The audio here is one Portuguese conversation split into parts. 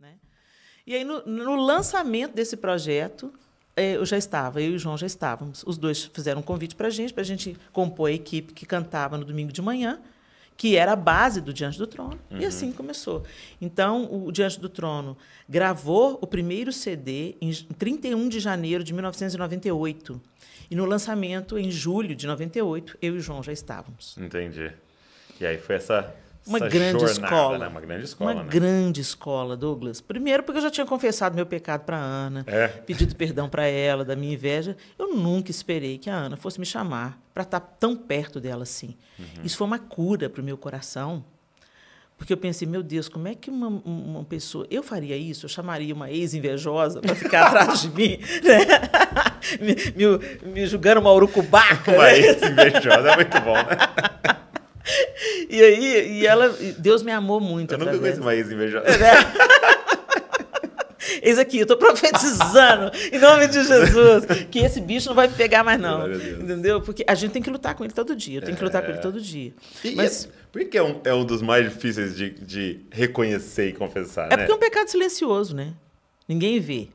Né? E aí, no, no lançamento desse projeto, é, eu já estava, eu e o João já estávamos. Os dois fizeram um convite para a gente, para a gente compor a equipe que cantava no domingo de manhã, que era a base do Diante do Trono. Uhum. E assim começou. Então, o Diante do Trono gravou o primeiro CD em 31 de janeiro de 1998. E no lançamento, em julho de 98, eu e o João já estávamos. Entendi. E aí foi essa uma grande jornada, escola. Né? Uma grande escola. Uma né? grande escola, Douglas. Primeiro, porque eu já tinha confessado meu pecado para Ana, é. pedido perdão para ela, da minha inveja. Eu nunca esperei que a Ana fosse me chamar para estar tá tão perto dela assim. Uhum. Isso foi uma cura para o meu coração. Porque eu pensei, meu Deus, como é que uma, uma pessoa. Eu faria isso? Eu chamaria uma ex-invejosa para ficar atrás de mim, né? me, me, me julgando uma urucubaca. Uma né? ex-invejosa é muito bom, né? e aí, e ela. Deus me amou muito. Eu nunca conheci uma ex-invejosa. Eis é, né? aqui, eu tô profetizando em nome de Jesus que esse bicho não vai me pegar mais não. Entendeu? Porque a gente tem que lutar com ele todo dia. Eu tenho que lutar com ele é. todo dia. E, Mas e é, por que é um, é um dos mais difíceis de, de reconhecer e confessar, É né? porque é um pecado silencioso, né? Ninguém vê.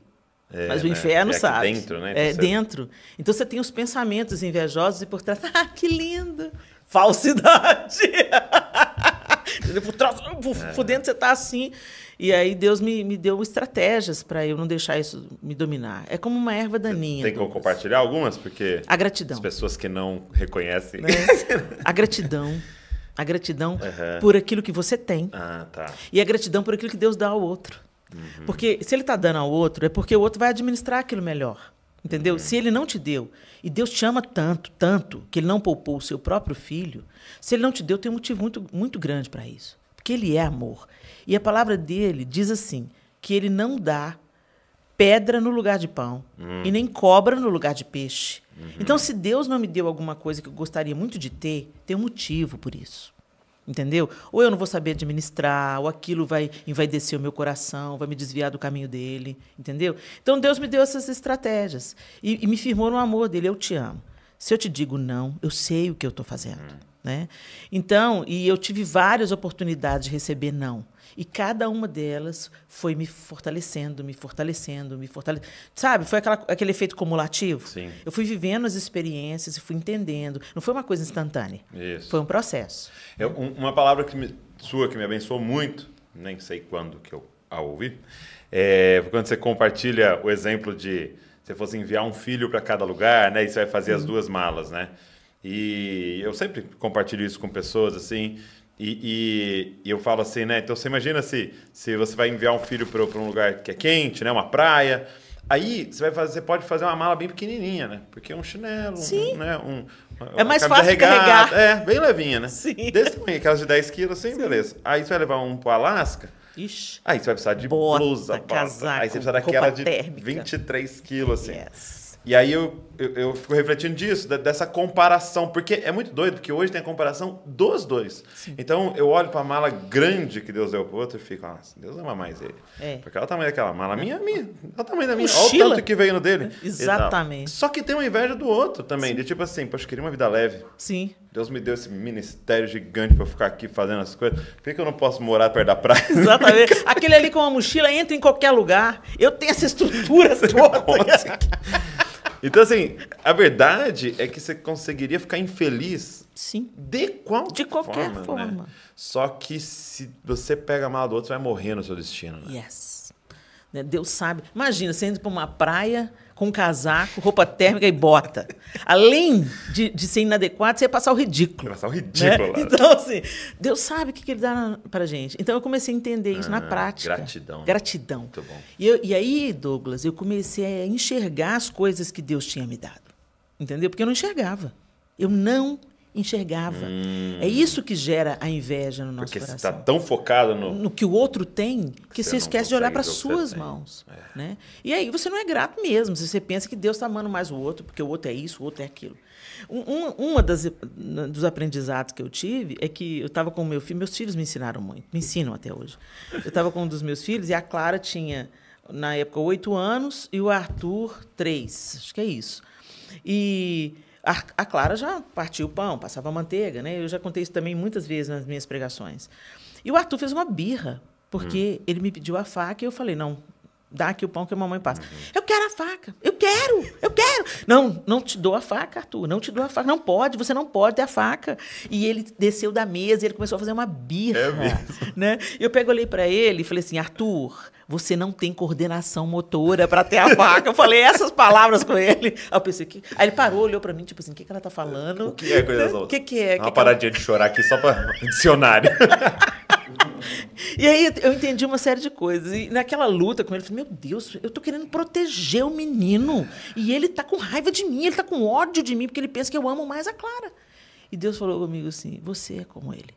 É, Mas o né? inferno é sabe. Dentro, né? é então dentro. Então você tem os pensamentos invejosos e por trás, ah, que lindo, falsidade. É. por, trás, dentro você tá assim. E aí Deus me, me deu estratégias para eu não deixar isso me dominar. É como uma erva daninha. Tem que compartilhar algumas? Porque. A gratidão. As pessoas que não reconhecem. Né? a gratidão. A gratidão uhum. por aquilo que você tem. Ah, tá. E a gratidão por aquilo que Deus dá ao outro. Uhum. Porque se ele está dando ao outro, é porque o outro vai administrar aquilo melhor. Entendeu? Uhum. Se ele não te deu, e Deus te ama tanto, tanto, que ele não poupou o seu próprio filho, se ele não te deu, tem um motivo muito, muito grande para isso. Porque ele é amor. E a palavra dele diz assim: que ele não dá pedra no lugar de pão uhum. e hum. nem cobra no lugar de peixe. Uhum. Então, se Deus não me deu alguma coisa que eu gostaria muito de ter, tem um motivo por isso. Entendeu? Ou eu não vou saber administrar, ou aquilo vai envaidecer o meu coração, vai me desviar do caminho dele. Entendeu? Então Deus me deu essas estratégias e, e me firmou no amor dele. Eu te amo. Se eu te digo não, eu sei o que eu estou fazendo. Hum. Né? Então, e eu tive várias oportunidades de receber não. E cada uma delas foi me fortalecendo, me fortalecendo, me fortalecendo. Sabe? Foi aquela, aquele efeito cumulativo. Sim. Eu fui vivendo as experiências e fui entendendo. Não foi uma coisa instantânea. Isso. Foi um processo. Eu, é, uma palavra que me, sua que me abençoou muito, nem sei quando que eu a ouvi, é quando você compartilha o exemplo de você fosse enviar um filho para cada lugar, né? E você vai fazer hum. as uhum. duas malas, né? E eu sempre compartilho isso com pessoas assim. E, e, e, eu falo assim, né? Então você imagina se, se você vai enviar um filho para um lugar que é quente, né? Uma praia. Aí você, vai fazer, você pode fazer uma mala bem pequenininha, né? Porque é um chinelo, Sim. Um, né? Um, é mais fácil regata, carregar. É, bem levinha, né? Sim. Desse tamanho, aquelas de 10 quilos, assim, Sim. beleza. Aí você vai levar um pro Alasca. Ixi. Aí você vai precisar de bota, blusa, bota. casaco, Aí você precisa daquela de térmica. 23 quilos, assim. Yes. E aí eu, eu, eu, fico refletindo disso, dessa comparação, porque é muito doido, porque hoje tem a comparação dos dois. Sim. Então eu olho para a mala grande que Deus deu pro outro e fico, nossa, Deus ama mais ele. É. Porque olha o tamanho daquela mala, minha, minha, olha o tamanho da minha, Mochila. olha o tanto que veio no dele. Exatamente. Só que tem uma inveja do outro também, Sim. de tipo assim, poxa, eu queria uma vida leve. Sim. Deus me deu esse ministério gigante para ficar aqui fazendo as coisas. Por que eu não posso morar perto da praia? Exatamente. Aquele ali com uma mochila entra em qualquer lugar. Eu tenho essa estrutura toda. Então, assim, a verdade é que você conseguiria ficar infeliz Sim. de, qual de qualquer forma. Né? forma. Né? Só que se você pega mal do outro, vai morrer no seu destino. Né? Yes. Né, Deus sabe. Imagina, você entra para uma praia, com casaco, roupa térmica e bota. Além de, de ser inadequado, você ia passar o ridículo. passar o ridículo. Né? Então, assim, Deus sabe o que, que ele dá pra gente. Então, eu comecei a entender isso ah, na prática. Gratidão. Gratidão. Muito bom. E, eu, e aí, Douglas, eu comecei a enxergar as coisas que Deus tinha me dado. Entendeu? Porque eu não enxergava. Eu não enxergava. É hum. É isso que gera a inveja no nosso Porque tá coração. Porque você está tão focado no... no que o outro tem que você, você esquece de olhar para as suas mãos. É. Né? E aí você não é grato mesmo. Você pensa que Deus está amando mais o outro, porque o outro é isso, o outro é aquilo. Um, uma das, dos aprendizados que eu tive é que eu estava com meu filho, meus filhos me ensinaram muito, me ensinam até hoje. Eu estava com um dos meus filhos e a Clara tinha, na época, oito anos e o Arthur, três. Acho que é isso. E a, a Clara já partia o pão, passava manteiga, né? Eu já contei isso também muitas vezes nas minhas pregações. E o Arthur fez uma birra, porque hum. ele me pediu a faca e eu falei, não, Dá aqui o pão que a mamãe passa. Uhum. Eu quero a faca. Eu quero. Eu quero. Não, não te dou a faca, Arthur. Não te dou a faca. Não pode. Você não pode ter a faca. E ele desceu da mesa. Ele começou a fazer uma birra. É mesmo. Né? Eu pego, olhei para ele e falei assim, Arthur, você não tem coordenação motora para ter a faca. Eu falei essas palavras com ele. Aí eu pensei que. Aí ele parou, olhou para mim, tipo assim, o que, que ela tá falando? O que é coordenação? Né? O que, que é? Uma que é paradinha de chorar aqui só para dicionário. E aí eu entendi uma série de coisas. E naquela luta com ele, eu falei, meu Deus, eu tô querendo proteger o menino. E ele tá com raiva de mim, ele tá com ódio de mim, porque ele pensa que eu amo mais a Clara. E Deus falou comigo assim, você é como ele.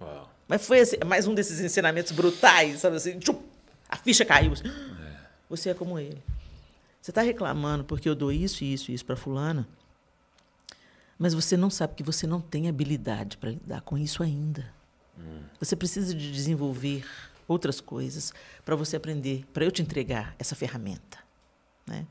Uau. Mas foi assim, mais um desses ensinamentos brutais, sabe assim? Tchum, a ficha caiu. Assim, é. Você é como ele. Você está reclamando porque eu dou isso, isso e isso para fulana, mas você não sabe que você não tem habilidade para lidar com isso ainda. Você precisa de desenvolver outras coisas para você aprender, para eu te entregar essa ferramenta. Né?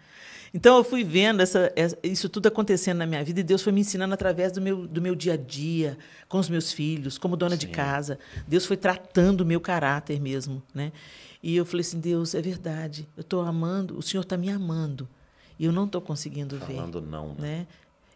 Então eu fui vendo essa, essa, isso tudo acontecendo na minha vida e Deus foi me ensinando através do meu, do meu dia a dia, com os meus filhos, como dona Sim. de casa. Deus foi tratando o meu caráter mesmo. Né? E eu falei assim: Deus, é verdade, eu estou amando, o Senhor está me amando. E eu não estou conseguindo Falando ver. Falando não. né? né?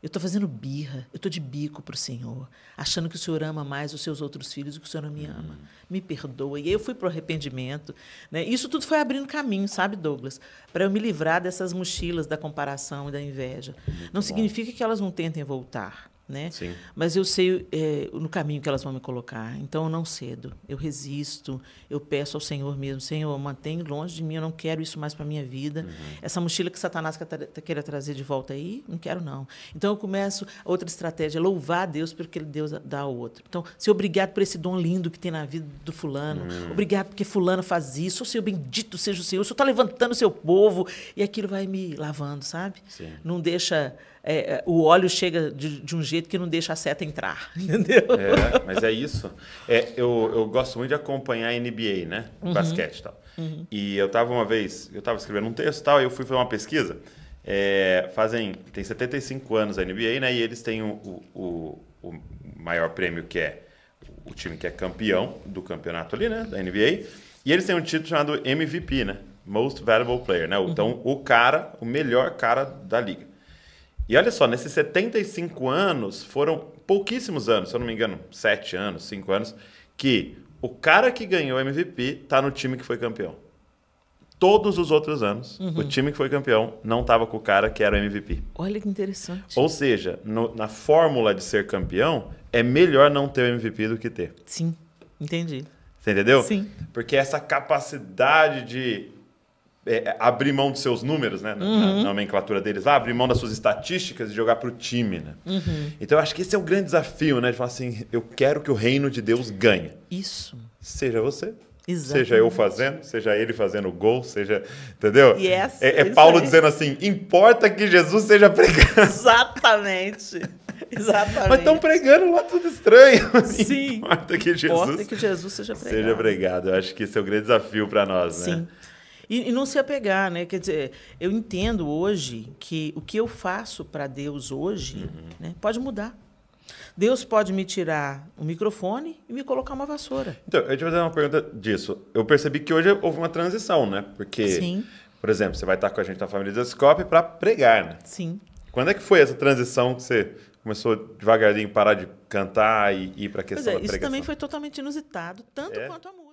Eu estou fazendo birra, eu estou de bico para o Senhor, achando que o Senhor ama mais os seus outros filhos do que o Senhor não me ama. Uhum. Me perdoa. E aí eu fui para o arrependimento. Né? Isso tudo foi abrindo caminho, sabe, Douglas? Para eu me livrar dessas mochilas da comparação e da inveja. Muito não bom. significa que elas não tentem voltar né? Sim. Mas eu sei é, no caminho que elas vão me colocar. Então eu não cedo, eu resisto, eu peço ao Senhor mesmo, Senhor, mantém longe de mim, eu não quero isso mais para minha vida. Uhum. Essa mochila que Satanás queira trazer de volta aí, não quero não. Então eu começo outra estratégia, louvar a Deus pelo que ele Deus dá ao outro. Então, se obrigado por esse dom lindo que tem na vida do fulano. Uhum. Obrigado porque fulano faz isso. O Senhor bendito seja o Senhor. O Senhor está levantando o seu povo e aquilo vai me lavando, sabe? Sim. Não deixa é, é, o óleo chega de, de, um jeito que não deixa a seta entrar, entendeu? É, mas é isso. É, eu, eu gosto muito de acompanhar a NBA, né? Uhum. Basquete e tal. Uhum. E eu estava uma vez, eu estava escrevendo um texto e tal, e eu fui fazer uma pesquisa. É, fazem, tem 75 anos a NBA, né? E eles têm o, o, o maior prêmio que é o time que é campeão do campeonato ali, né? Da NBA. E eles têm um título chamado MVP, né? Most Valuable Player, né? Então, uhum. o cara, o melhor cara da liga. E olha só, nesses 75 anos, foram pouquíssimos anos, se eu não me engano, 7 anos, 5 anos, que o cara que ganhou MVP tá no time que foi campeão. Todos os outros anos, uhum. o time que foi campeão não estava com o cara que era o MVP. Olha que interessante. Ou seja, no, na fórmula de ser campeão, é melhor não ter o MVP do que ter. Sim, entendi. Você entendeu? Sim. Porque essa capacidade de é, é, abrir mão dos seus números, né? Na, uhum. na, nomenclatura deles lá, ah, abrir mão das suas estatísticas e jogar para o time, né? Uhum. Então eu acho que esse é o grande desafio, né? De falar assim, eu quero que o reino de Deus ganhe. Isso. Seja você. Exatamente. Seja eu fazendo, seja ele fazendo gol, seja. Entendeu? Yes, é, é Paulo dizendo assim: importa que Jesus seja pregado. Exatamente. Exatamente. Mas estão pregando lá tudo estranho. Sim. Importa que Jesus, importa que Jesus seja pregado. Seja pregado. Eu acho que esse é o grande desafio para nós, Sim. né? Sim. E, e não se apegar, né? Quer dizer, eu entendo hoje que o que eu faço para Deus hoje uhum. né, pode mudar. Deus pode me tirar o microfone e me colocar uma vassoura. Então, eu te vou fazer uma pergunta disso. Eu percebi que hoje houve uma transição, né? Porque, Sim. por exemplo, você vai estar com a gente na família Descope para pregar, né? Sim. Quando é que foi essa transição que você começou devagarinho parar de cantar e ir para a questão é, da pregação? Isso também foi totalmente inusitado, tanto é? quanto a música.